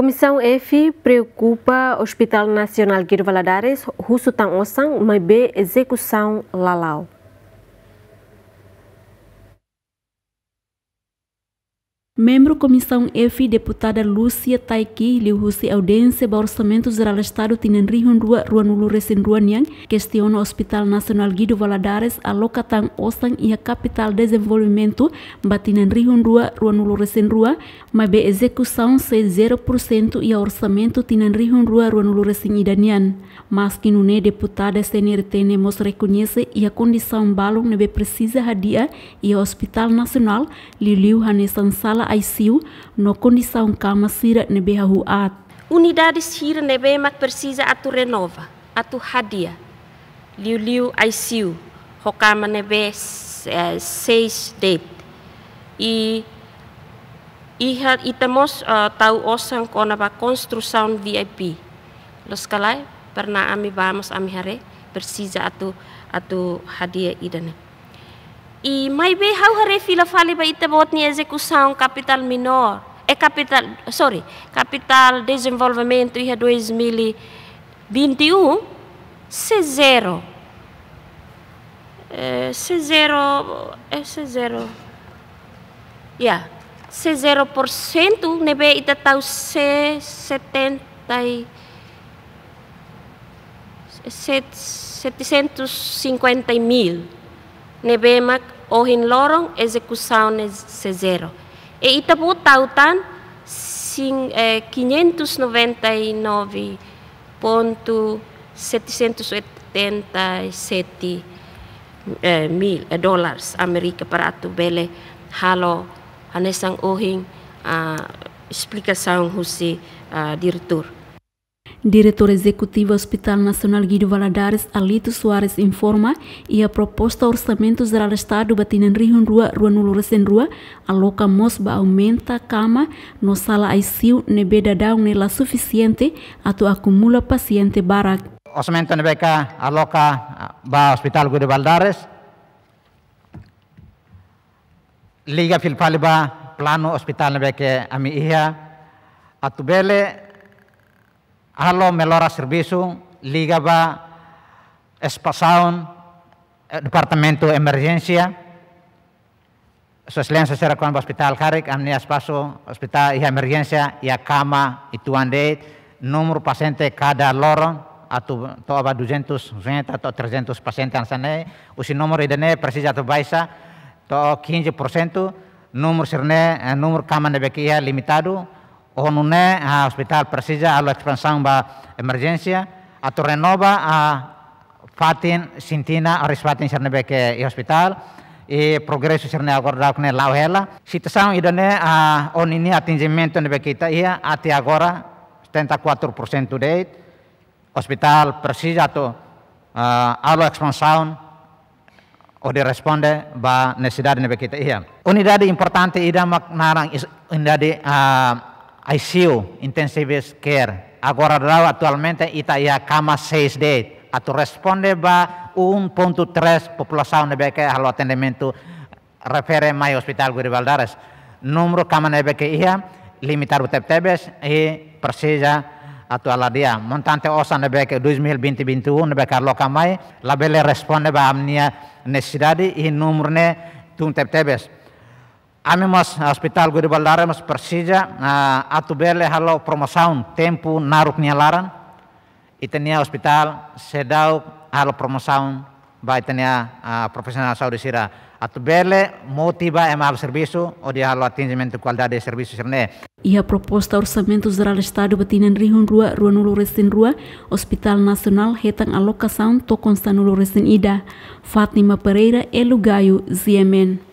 Comissão F preocupa Hospital Nacional Guir Valadares, Russo Tan osang mas execução Lalau. Membro Comissão F, deputada Lúcia Taiki, liuhusi audiência ba Orçamento Geral Estado tinen rihun rua ruanulu nulu resin rua niang, questiona Hospital Nacional Guido Valadares alokatan e ia capital desenvolvimento batinen tinen rihun rua ruanulu nulu resin rua, ma be execução se 0% ia orçamento tinen rihun rua rua nulu resin e idanian. Mas que é deputada CNRT nemos reconhece ia e condição balong nebe precisa hadia ia e Hospital Nacional liliu hanesan sala ICU no condição cama ne nebe hahu at. Unidades ne nebe mak persisa atu renova, atu hadia. Liu-liu ICU, hokama nebe uh, eh, seis date. I iha itemos eh, tau osang kona ba konstrusaun VIP. Los kalai, pernah ami bamos ami hare, persisa atu atu hadia idane. E mais bem, how haré fila fale para ita bot ni execução capital menor, é capital, sorry, capital desenvolvimento ia 2021 C zero. É, eh, C zero, é eh, C zero. Yeah. C zero por cento, nebe ita tau C setenta e 750 mil. nebemak ohin lorong execuciones cesero. E itabu tautan 599.787 eh, e, mil eh, dollars Amerika para ato bele halo anesang ohing uh, explicação husi uh, dirtur. Diretor Executivo Hospital Nacional Guido Valadares, Alito Soares, informa ia proposta proposta Orçamento Geral Estado batinan Rio Rua, Rua Nulo Recém Rua, aloca MOSBA aumenta kama cama no sala ICU nebeda daun nela suficiente ato acumula paciente barak. Orçamento nebeka aloca ba Hospital Guido Valadares, liga filpaliba plano hospital nebeke ami iha, atubele Alo melora serviço, liga para espação, eh, departamento emergência. Sua excelência será com do hospital Carrick, a espaço, hospital e emergência, e a cama, e tuandei, número paciente cada loro, atau to aba 200 atau 300 pasien tan sana usi nomor idene presija atau baisa to 15% nomor sirne nomor kaman é limitado ONUNE a Hospital persija alo expansione ba emergenza, a Torrenova a Fatin Sintina a Risfatin Cernebeke i Hospital e progresso cerne agora ne lauhela situação idone a onini atingimento nebe kita ia ati agora 74% date hospital persija to uh, alo o di responde ba necessidade nebe kita ia unidade importante ida is, unidade uh, ICU, Intensive Care, agora atualmente a cama 6D, tu responde ba 1.3 população beque ao atendimento refere mai hospital Guri Valdares. Número cama beque ia, limitar o tebes e precisa atual dia. Montante osa nebeke 2020-21 nebeke halo mai, labele responde ba amnia necessidade e número ne tun Ami mas hospital di Baldara mas Persija uh, atu bele halo promosaun tempu naruk nia laran itania hospital sedau halo promosaun ba itania uh, eh, profesional saudisira atu bele motiba tiba emal servisu ou de halo atingimento qualidade de servisu sirne Ia proposta orçamentos geral Estado batinan rihun rua rua nulu resin rua Hospital Nasional hetang alokasaun tokon konstanulu resin ida Fatima Pereira Gayu Ziemen.